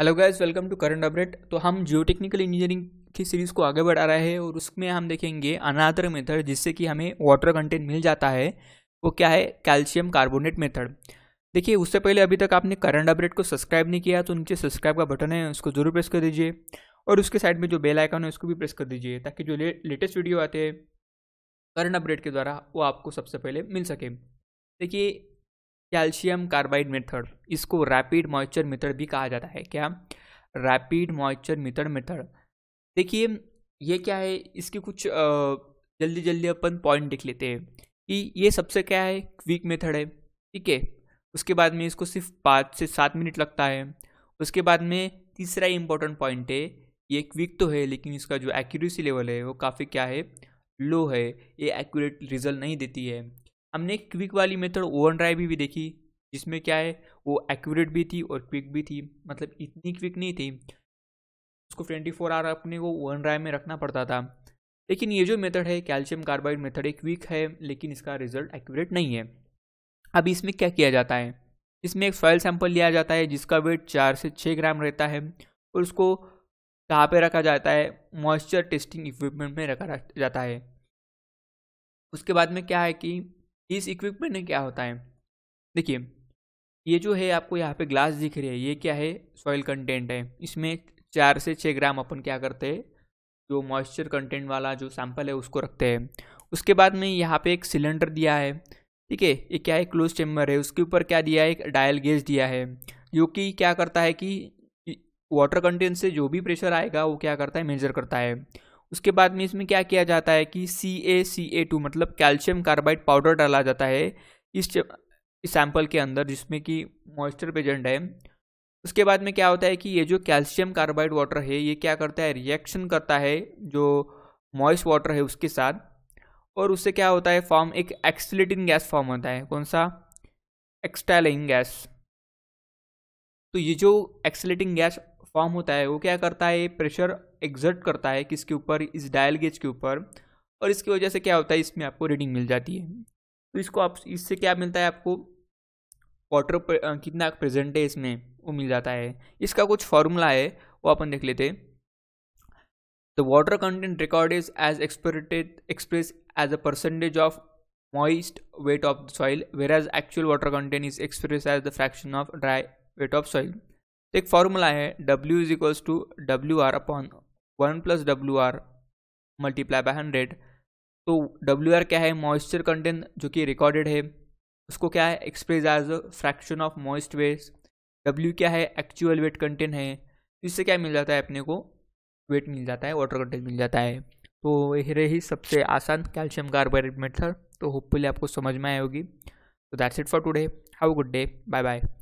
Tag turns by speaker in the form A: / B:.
A: hello guys welcome to current update तो हम geotechnical engineering की सीरीज़ को आगे बढ़ा रहे हैं और उसमें हम देखेंगे अनादर मेथड जिससे कि हमें वाटर कंटेंट मिल जाता है वो क्या है कैल्शियम कार्बोनेट मेथड देखिए उससे पहले अभी तक आपने करंट अपडेट को सब्सक्राइब नहीं किया तो नीचे सब्सक्राइब का बटन है उसको जरूर प्रेस कर दीजिए और उसके साइड में जो बेल आइकन है उसको भी प्रेस कर दीजिए ताकि जो लेटेस्ट वीडियो आते हैं करंट अपडेट के द्वारा वो आपको सबसे पहले मिल सके देखिए कैल्शियम कार्बाइड मेथड इसको रैपिड मॉइस्चर मेथड भी कहा जाता है क्या रैपिड मॉइस्चर मेथड मेथड देखिए ये क्या है इसके कुछ जल्दी जल्दी अपन पॉइंट लिख लेते हैं कि ये सबसे क्या है क्विक मेथड है ठीक है उसके बाद में इसको सिर्फ पाँच से सात मिनट लगता है उसके बाद में तीसरा इम्पोर्टेंट पॉइंट है ये क्विक तो है लेकिन इसका जो एक्यूरेसी लेवल है वो काफ़ी क्या है लो है ये एक्यूरेट रिजल्ट नहीं देती है हमने क्विक वाली मेथड ओवन ड्राइव भी देखी जिसमें क्या है वो एक्यूरेट भी थी और क्विक भी थी मतलब इतनी क्विक नहीं थी उसको ट्वेंटी फोर आवर अपने को ओवन ड्राइव में रखना पड़ता था लेकिन ये जो मेथड है कैल्शियम कार्बाइड मेथड एक क्विक है लेकिन इसका रिजल्ट एक्यूरेट नहीं है अब इसमें क्या किया जाता है इसमें एक सॉयल सैंपल लिया जाता है जिसका वेट चार से छः ग्राम रहता है और उसको कहाँ पे रखा जाता है मॉइस्चर टेस्टिंग इक्विपमेंट में रखा जाता है उसके बाद में क्या है कि इस इक्विपमेंट में क्या होता है देखिए ये जो है आपको यहाँ पे ग्लास दिख रही है ये क्या है सॉइल कंटेंट है इसमें चार से छः ग्राम अपन क्या करते हैं जो मॉइस्चर कंटेंट वाला जो सैंपल है उसको रखते हैं उसके बाद में यहाँ पे एक सिलेंडर दिया है ठीक है ये क्या है क्लोज चैम्बर है उसके ऊपर क्या दिया है एक डायल गेज दिया है जो कि क्या करता है कि वाटर कंटेंट से जो भी प्रेशर आएगा वो क्या करता है मेजर करता है उसके बाद में इसमें क्या किया जाता है कि C A C A two मतलब कैल्शियम कार्बाइड पाउडर डाला जाता है इस सैंपल के अंदर जिसमें कि मॉइस्चर प्रेजेंट है उसके बाद में क्या होता है कि ये जो कैल्शियम कार्बाइड वाटर है ये क्या करता है रिएक्शन करता है जो मॉइस वाटर है उसके साथ और उससे क्या होता है फॉर्म एक एक्सलेटिन गैस फॉर्म होता है कौन सा एक्सटाइलिंग गैस तो ये जो एक्सलेटिंग गैस फॉर्म होता है वो क्या करता है प्रेशर एग्जर्ट करता है किसके ऊपर इस डायल गेज के ऊपर और इसकी वजह से क्या होता है इसमें आपको रीडिंग मिल जाती है तो इसको आप इससे क्या मिलता है आपको वाटर कितना प्रेजेंट है इसमें वो मिल जाता है इसका कुछ फॉर्मूला है वो अपन देख लेते the water content record is as expected express as a percentage of moist weight of the soil where as actual water content is express as the fraction of dry weight of soil तो एक formula है W is equals to W R upon one plus W R multiply by hundred तो W R क्या है moisture content जो कि recorded है उसको क्या है express as a fraction of moist weight W क्या है एक्चुअल वेट कंटेंट है इससे क्या मिल जाता है अपने को वेट मिल जाता है वाटर कंटेंट मिल जाता है तो यह रही सबसे आसान कैल्शियम कार्बोनेट मेथड तो होपफुली आपको समझ में आए होगी तो that's it for today have a good day bye bye